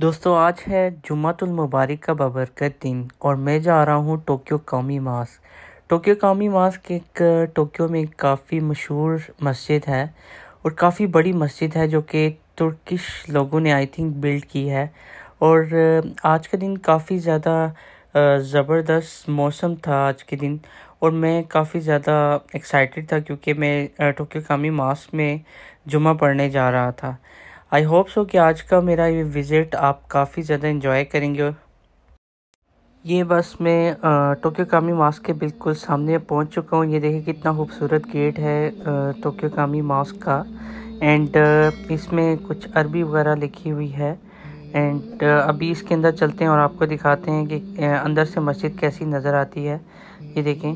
दोस्तों आज है जुमातुल मुबारक का बबरकत दिन और मैं जा रहा हूँ टोक्यो कौमी मास टोक्यो कौमी मास के एक टोक्यो में काफ़ी मशहूर मस्जिद है और काफ़ी बड़ी मस्जिद है जो कि तुर्किश लोगों ने आई थिंक बिल्ड की है और आज का दिन काफ़ी ज़्यादा ज़बरदस्त मौसम था आज के दिन और मैं काफ़ी ज़्यादा एक्साइटेड था क्योंकि मैं टोक्यो कामी मास में जुमा पढ़ने जा रहा था आई होप सो कि आज का मेरा ये विज़िट आप काफ़ी ज़्यादा इन्जॉय करेंगे ये बस मैं टोक्यो कामी मास्क के बिल्कुल सामने पहुंच चुका हूँ ये देखिए कितना खूबसूरत गेट है टोक्यो कामी मास्क का एंड इसमें कुछ अरबी वगैरह लिखी हुई है एंड अभी इसके अंदर चलते हैं और आपको दिखाते हैं कि अंदर से मस्जिद कैसी नज़र आती है ये देखें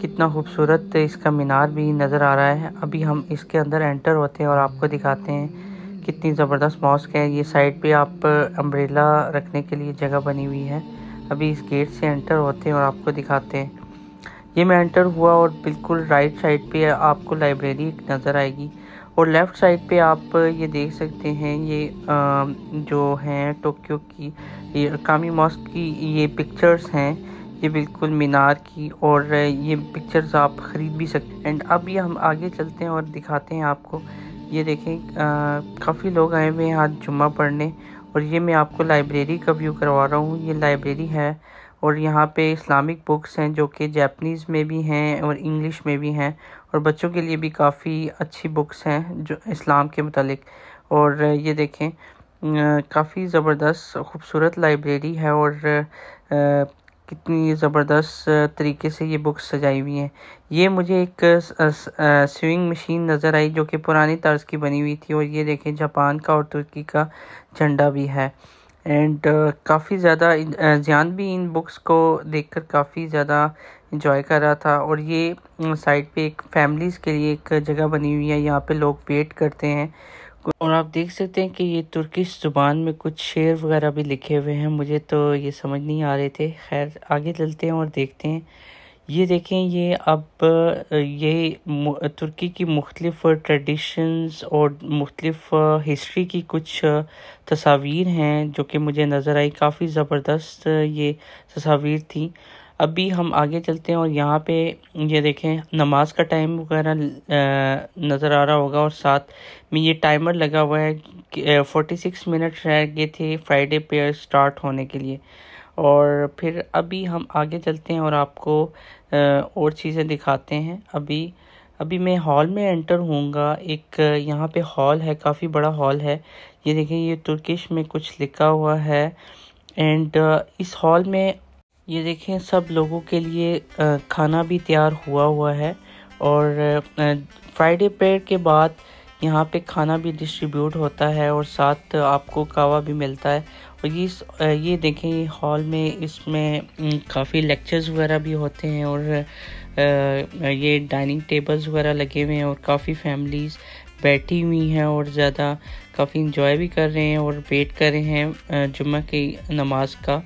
कितना खूबसूरत इसका मीनार भी नज़र आ रहा है अभी हम इसके अंदर एंटर होते हैं और आपको दिखाते हैं कितनी ज़बरदस्त मॉस्क है ये साइड पे आप अम्ब्रेला रखने के लिए जगह बनी हुई है अभी इस गेट से एंटर होते हैं और आपको दिखाते हैं ये मैं एंटर हुआ और बिल्कुल राइट साइड पे आपको लाइब्रेरी नज़र आएगी और लेफ़्ट साइड पे आप ये देख सकते हैं ये जो हैं टोक्यो की ये कामी मॉस्क की ये पिक्चर्स हैं ये बिल्कुल मीनार की और ये पिक्चर्स आप ख़रीद भी सकते हैं एंड अब ये हम आगे चलते हैं और दिखाते हैं आपको ये देखें काफ़ी लोग आए हुए हैं आज जुम्मा पढ़ने और ये मैं आपको लाइब्रेरी का व्यू करवा रहा हूँ ये लाइब्रेरी है और यहाँ पे इस्लामिक बुक्स हैं जो कि जैपनीज़ में भी हैं और इंग्लिश में भी हैं और बच्चों के लिए भी काफ़ी अच्छी बुक्स हैं जो इस्लाम के मतलब और ये देखें काफ़ी ज़बरदस्त खूबसूरत लाइब्रेरी है और कितनी ज़बरदस्त तरीके से ये बुक्स सजाई हुई हैं ये मुझे एक स्विंग मशीन नज़र आई जो कि पुरानी तर्ज की बनी हुई थी और ये देखें जापान का और तुर्की का झंडा भी है एंड uh, काफ़ी ज़्यादा जान भी इन बुक्स को देखकर काफ़ी ज़्यादा इंजॉय कर रहा था और ये साइड पे एक फैमिलीज़ के लिए एक जगह बनी हुई है यहाँ पे लोग वेट करते हैं को और आप देख सकते हैं कि ये तुर्किश जुबान में कुछ शेर वगैरह भी लिखे हुए हैं मुझे तो ये समझ नहीं आ रहे थे खैर आगे चलते हैं और देखते हैं ये देखें ये अब ये तुर्की की मुख्तफ ट्रेडिशंस और मुख्तफ हिस्ट्री की कुछ तस्वीर हैं जो कि मुझे नज़र आई काफ़ी ज़बरदस्त ये तस्वीर थी अभी हम आगे चलते हैं और यहाँ पे ये देखें नमाज का टाइम वगैरह नज़र आ रहा होगा और साथ में ये टाइमर लगा हुआ है फोर्टी सिक्स मिनट रह गए थे फ्राइडे पेयर स्टार्ट होने के लिए और फिर अभी हम आगे चलते हैं और आपको और चीज़ें दिखाते हैं अभी अभी मैं हॉल में एंटर होऊंगा एक यहाँ पे हॉल है काफ़ी बड़ा हॉल है ये देखें ये तुर्किश में कुछ लिखा हुआ है एंड इस हॉल में ये देखें सब लोगों के लिए खाना भी तैयार हुआ हुआ है और फ्राइडे प्रेयर के बाद यहाँ पे खाना भी डिस्ट्रीब्यूट होता है और साथ आपको कावा भी मिलता है और ये ये देखें हॉल में इसमें काफ़ी लेक्चर्स वगैरह भी होते हैं और ये डाइनिंग टेबल्स वगैरह लगे हुए हैं और काफ़ी फैमिलीज़ बैठी हुई हैं और ज़्यादा काफ़ी इंजॉय भी कर रहे हैं और वेट कर रहे हैं जुम्मे की नमाज का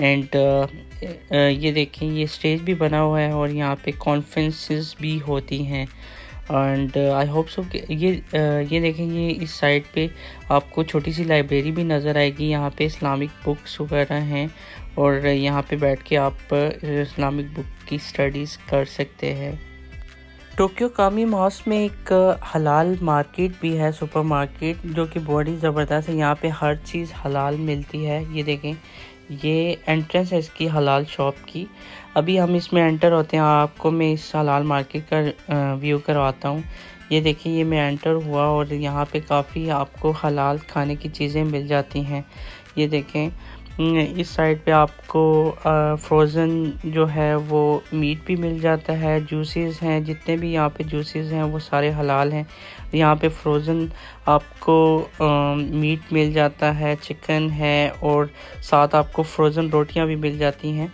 एंड uh, uh, ये देखें ये स्टेज भी बना हुआ है और यहाँ पे कॉन्फ्रेंसेस भी होती हैं एंड आई होप सो ये uh, ये देखें ये इस साइड पे आपको छोटी सी लाइब्रेरी भी नज़र आएगी यहाँ पे इस्लामिक बुक्स वगैरह हैं और यहाँ पे बैठ के आप इस्लामिक बुक की स्टडीज़ कर सकते हैं टोक्यो कामी मॉस में एक हलाल मार्केट भी है सुपरमार्केट जो कि बड़ी ज़बरदस्त है यहाँ पे हर चीज़ हलाल मिलती है ये देखें ये एंट्रेंस है इसकी हलाल शॉप की अभी हम इसमें एंटर होते हैं आपको मैं इस हलाल मार्केट का व्यू करवाता हूँ ये देखिए ये मैं एंटर हुआ और यहाँ पे काफ़ी आपको हलाल खाने की चीज़ें मिल जाती हैं ये देखें इस साइड पे आपको फ्रोज़न जो है वो मीट भी मिल जाता है जूसेस हैं जितने भी यहाँ पे जूसेस हैं वो सारे हलाल हैं यहाँ पे फ्रोज़न आपको आ, मीट मिल जाता है चिकन है और साथ आपको फ्रोज़न रोटियाँ भी मिल जाती हैं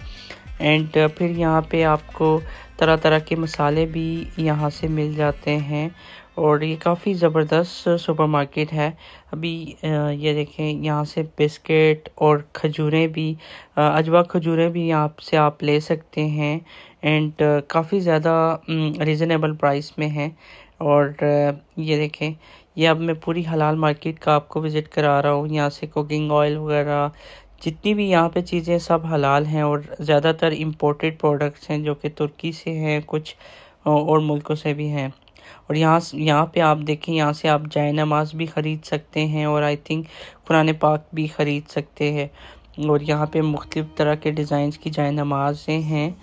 एंड फिर यहाँ पे आपको तरह तरह के मसाले भी यहाँ से मिल जाते हैं और ये काफ़ी ज़बरदस्त सुपरमार्केट है अभी ये देखें यहाँ से बिस्किट और खजूरें भी अजवा खजूरें भी यहाँ से आप ले सकते हैं एंड काफ़ी ज़्यादा रिजनेबल प्राइस में हैं और ये देखें ये अब मैं पूरी हलाल मार्केट का आपको विज़िट करा रहा हूँ यहाँ से कुकिंग ऑयल वगैरह जितनी भी यहाँ पे चीज़ें सब हलाल हैं और ज़्यादातर इम्पोर्टेड प्रोडक्ट्स हैं जो कि तुर्की से हैं कुछ और मुल्कों से भी हैं और यहाँ यहाँ पे आप देखें यहाँ से आप जाए नमाज भी ख़रीद सकते हैं और आई थिंक कुरान पाक भी ख़रीद सकते हैं और यहाँ पे मुख्तफ तरह के डिज़ाइंस की जाए नमाज़ें हैं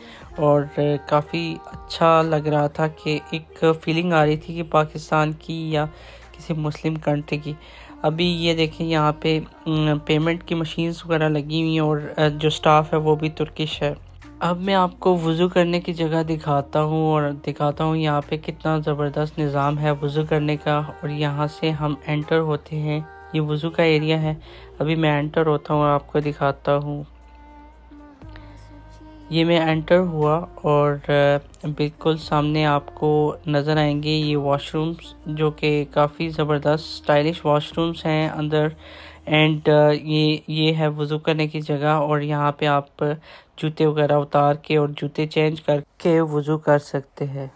और काफ़ी अच्छा लग रहा था कि एक फीलिंग आ रही थी कि पाकिस्तान की या किसी मुस्लिम कंट्री की अभी ये देखें यहाँ पे पेमेंट की मशीन्स वगैरह लगी हुई हैं और जो स्टाफ है वो भी तुर्किश है अब मैं आपको वज़ू करने की जगह दिखाता हूँ और दिखाता हूँ यहाँ पे कितना ज़बरदस्त निज़ाम है वज़ू करने का और यहाँ से हम एंटर होते हैं ये वज़ू का एरिया है अभी मैं एंटर होता हूँ आपको दिखाता हूँ ये मैं एंटर हुआ और बिल्कुल सामने आपको नज़र आएंगे ये वॉशरूम्स जो कि काफ़ी ज़बरदस्त स्टाइलिश वॉशरूम्स हैं अंदर एंड ये ये है वज़ू करने की जगह और यहाँ पे आप जूते वगैरह उतार के और जूते चेंज करके वज़ू कर सकते हैं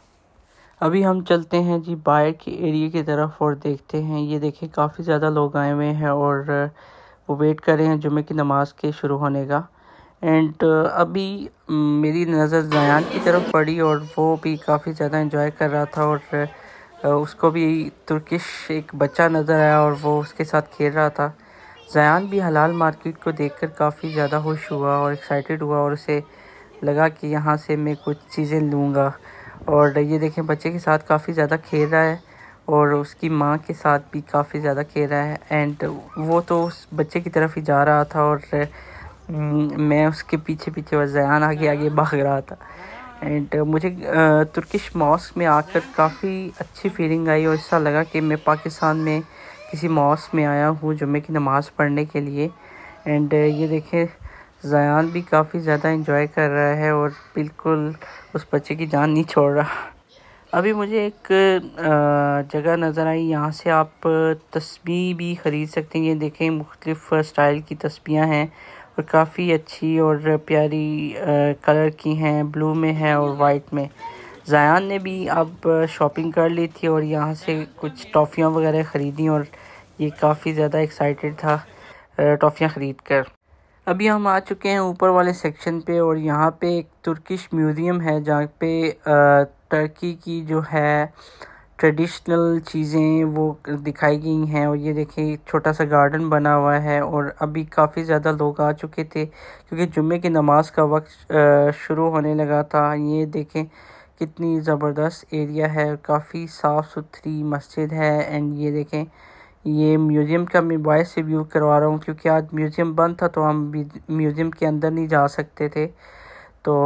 अभी हम चलते हैं जी बाहर के एरिए की तरफ और देखते हैं ये देखें काफ़ी ज़्यादा लोग आए हुए हैं और वो वेट कर रहे हैं जुमे की नमाज के शुरू होने का एंड uh, अभी mm, मेरी नज़र जयान की तरफ पड़ी और वो भी काफ़ी ज़्यादा इंजॉय कर रहा था और uh, उसको भी तुर्किश एक बच्चा नज़र आया और वो उसके साथ खेल रहा था जयान भी हलाल मार्केट को देखकर काफ़ी ज़्यादा खुश हुआ और एक्साइटेड हुआ और उसे लगा कि यहाँ से मैं कुछ चीज़ें लूँगा और ये देखें बच्चे के साथ काफ़ी ज़्यादा खेल रहा है और उसकी माँ के साथ भी काफ़ी ज़्यादा रहा है एंड वो तो उस बच्चे की तरफ ही जा रहा था और मैं उसके पीछे पीछे वह जयान आगे आगे भाग रहा था एंड मुझे तुर्किश मॉस में आकर काफ़ी अच्छी फीलिंग आई और ऐसा लगा कि मैं पाकिस्तान में किसी मॉस में आया हूँ जुम्मे की नमाज़ पढ़ने के लिए एंड ये देखें जयान भी काफ़ी ज़्यादा इंजॉय कर रहा है और बिल्कुल उस बच्चे की जान नहीं छोड़ रहा अभी मुझे एक जगह नज़र आई यहाँ से आप तस्वीर भी ख़रीद सकते हैं ये देखें मुख्तलिफ़ स्टाइल की तस्वीरें हैं और काफ़ी अच्छी और प्यारी कलर की हैं ब्लू में है और वाइट में ज़ायान ने भी अब शॉपिंग कर ली थी और यहाँ से कुछ टॉफ़ियाँ वगैरह ख़रीदी और ये काफ़ी ज़्यादा एक्साइटेड था टॉफ़ियाँ ख़रीद कर अभी हम आ चुके हैं ऊपर वाले सेक्शन पे और यहाँ पे एक तुर्किश म्यूज़ियम है जहाँ पे टर्की की जो है ट्रेडिशनल चीज़ें वो दिखाई गई हैं और ये देखिए छोटा सा गार्डन बना हुआ है और अभी काफ़ी ज़्यादा लोग आ चुके थे क्योंकि जुम्मे की नमाज का वक्त शुरू होने लगा था ये देखें कितनी ज़बरदस्त एरिया है काफ़ी साफ़ सुथरी मस्जिद है एंड ये देखें ये म्यूज़ियम का मैं वॉइस से व्यू करवा रहा हूँ क्योंकि आज म्यूज़ियम बंद था तो हम म्यूज़ियम के अंदर नहीं जा सकते थे तो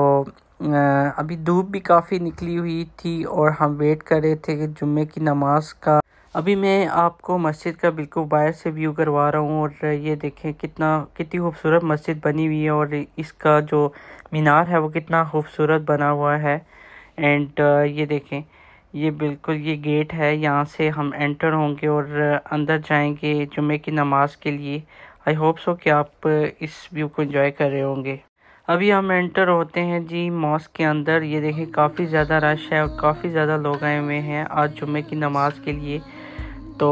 अभी धूप भी काफ़ी निकली हुई थी और हम वेट कर रहे थे जुम्मे की नमाज का अभी मैं आपको मस्जिद का बिल्कुल बाहर से व्यू करवा रहा हूँ और ये देखें कितना कितनी खूबसूरत मस्जिद बनी हुई है और इसका जो मीनार है वो कितना खूबसूरत बना हुआ है एंड ये देखें ये बिल्कुल ये गेट है यहाँ से हम एंटर होंगे और अंदर जाएंगे जुमे की नमाज के लिए आई होप सो कि आप इस व्यू को इंजॉय कर रहे होंगे अभी हम एंटर होते हैं जी मॉस के अंदर ये देखें काफ़ी ज़्यादा रश है और काफ़ी ज़्यादा लोग आए हुए हैं आज जुम्मे की नमाज़ के लिए तो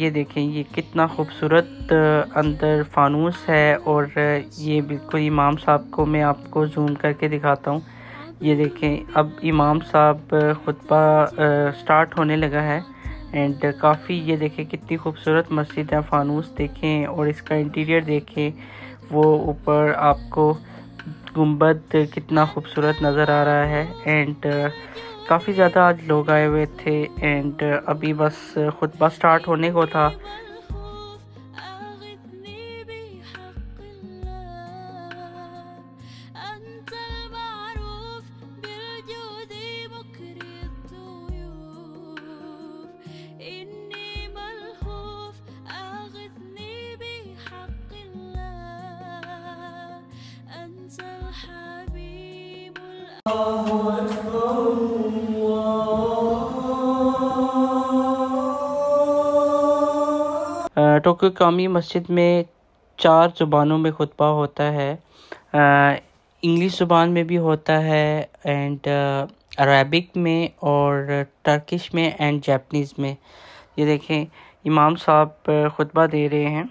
ये देखें ये कितना खूबसूरत अंदर फानूस है और ये बिल्कुल इमाम साहब को मैं आपको जूम करके दिखाता हूँ ये देखें अब इमाम साहब खुतबा स्टार्ट होने लगा है एंड काफ़ी ये देखें कितनी खूबसूरत मस्जिद है फानूस देखें और इसका इंटीरियर देखें वो ऊपर आपको गुंबद कितना खूबसूरत नज़र आ रहा है एंड uh, काफ़ी ज़्यादा आज लोग आए हुए थे एंड uh, अभी बस खुतबा स्टार्ट होने को था टोक्यो कामी मस्जिद में चार ज़ुबानों में खुतबा होता है इंग्लिश ज़ुबान में भी होता है एंड अरबिक में और टर्किश में एंड जापनीज़ में ये देखें इमाम साहब खुतबा दे रहे हैं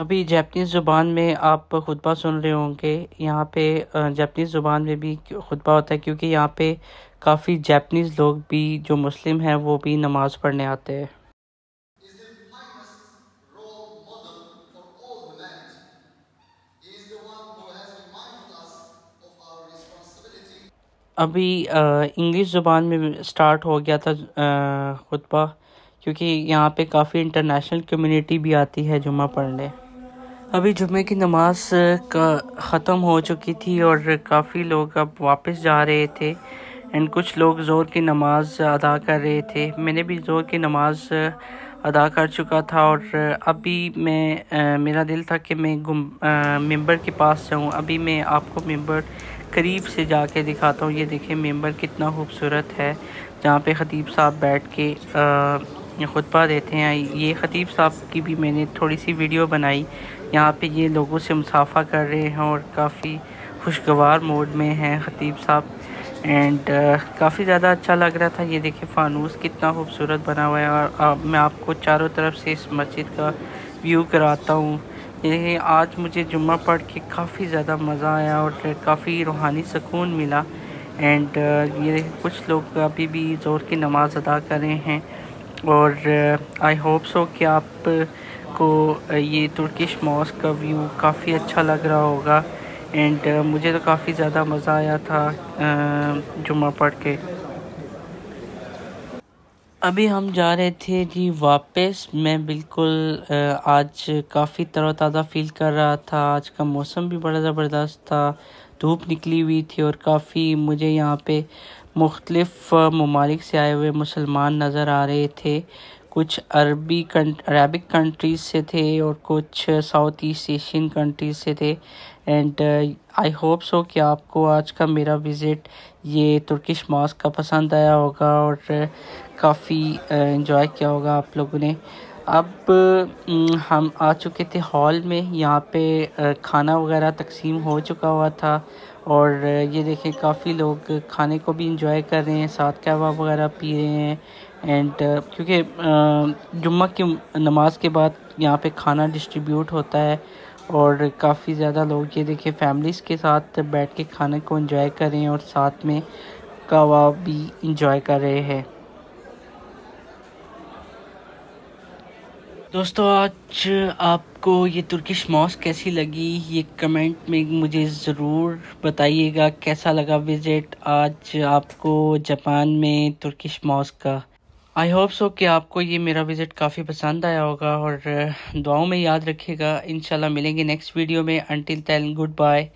अभी जैपनीज़ ज़ुबान में आप खुतबा सुन रहे होंगे यहाँ पे जैपनीज़ ज़ुबान में भी खुतबा होता है क्योंकि यहाँ पे काफ़ी जैपनीज़ लोग भी जो मुस्लिम हैं वो भी नमाज़ पढ़ने आते हैं अभी इंग्लिश ज़ुबान में स्टार्ट हो गया था खुतबा क्योंकि यहाँ पे काफ़ी इंटरनेशनल कम्युनिटी भी आती है जुमा पढ़ने अभी जुमे की नमाज का ख़त्म हो चुकी थी और काफ़ी लोग अब वापस जा रहे थे एंड कुछ लोग ज़ोर की नमाज़ अदा कर रहे थे मैंने भी ज़ोर की नमाज़ अदा कर चुका था और अभी मैं आ, मेरा दिल था कि मैं गुम मेंबर के पास जाऊँ अभी मैं आपको मेंबर करीब से जा कर दिखाता हूँ ये देखें मेंबर कितना खूबसूरत है जहाँ पे ख़तीब साहब बैठ के खुतबा देते हैं ये ख़तीब साहब की भी मैंने थोड़ी सी वीडियो बनाई यहाँ पे ये लोगों से मुसाफा कर रहे हैं और काफ़ी खुशगवार मोड में हैं ख़तीब साहब एंड uh, काफ़ी ज़्यादा अच्छा लग रहा था ये देखिए फानूस कितना खूबसूरत बना हुआ है और अब मैं आपको चारों तरफ से इस मस्जिद का व्यू कराता हूँ देखिए आज मुझे जुम्मा पढ़ के काफ़ी ज़्यादा मज़ा आया और काफ़ी रूहानी सुकून मिला एंड uh, ये कुछ लोग अभी भी ज़ोर की नमाज़ अदा कर रहे हैं और आई होप सो कि आप आपको ये तुर्किश मॉस्क का व्यू काफ़ी अच्छा लग रहा होगा एंड मुझे तो काफ़ी ज़्यादा मज़ा आया था जुम्मा पढ़ के अभी हम जा रहे थे जी वापस मैं बिल्कुल आज काफ़ी तरोताज़ा फील कर रहा था आज का मौसम भी बड़ा ज़बरदस्त था धूप निकली हुई थी और काफ़ी मुझे यहाँ पे मुख्तलफ़ ममालिक से आए हुए मुसलमान नज़र आ रहे थे कुछ अरबी अरबिक कंट्रीज से थे और कुछ साउथ ईस्ट एशियन कंट्रीज से थे एंड आई होप सो कि आपको आज का मेरा विज़िट ये तुर्किश मास्क का पसंद आया होगा और uh, काफ़ी इन्जॉय uh, किया होगा आप लोगों ने अब uh, हम आ चुके थे हॉल में यहाँ पे खाना वगैरह तकसीम हो चुका हुआ था और ये देखें काफ़ी लोग खाने को भी इंजॉय कर रहे हैं साथ कहवा वगैरह पी रहे हैं एंड uh, क्योंकि uh, जुम्मे की नमाज के बाद यहाँ पे खाना डिस्ट्रीब्यूट होता है और काफ़ी ज़्यादा लोग ये देखें फैमिलीज़ के साथ बैठ के खाने को इंजॉय करें और साथ में कबाब भी इंजॉय कर रहे हैं दोस्तों आज आपको ये तुर्किश मॉस कैसी लगी ये कमेंट में मुझे ज़रूर बताइएगा कैसा लगा विज़िट आज आपको जापान में तुर्किश मॉस का आई होप सो कि आपको ये मेरा विज़िट काफ़ी पसंद आया होगा और दुआओं में याद रखिएगा इन मिलेंगे नेक्स्ट वीडियो में अनटिल दैन गुड बाय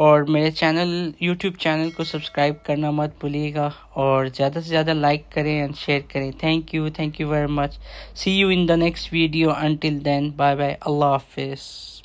और मेरे चैनल यूट्यूब चैनल को सब्सक्राइब करना मत भूलिएगा और ज़्यादा से ज़्यादा लाइक करें एंड शेयर करें thank you thank you very much see you in the next video until then bye bye अल्लाह हाफिज़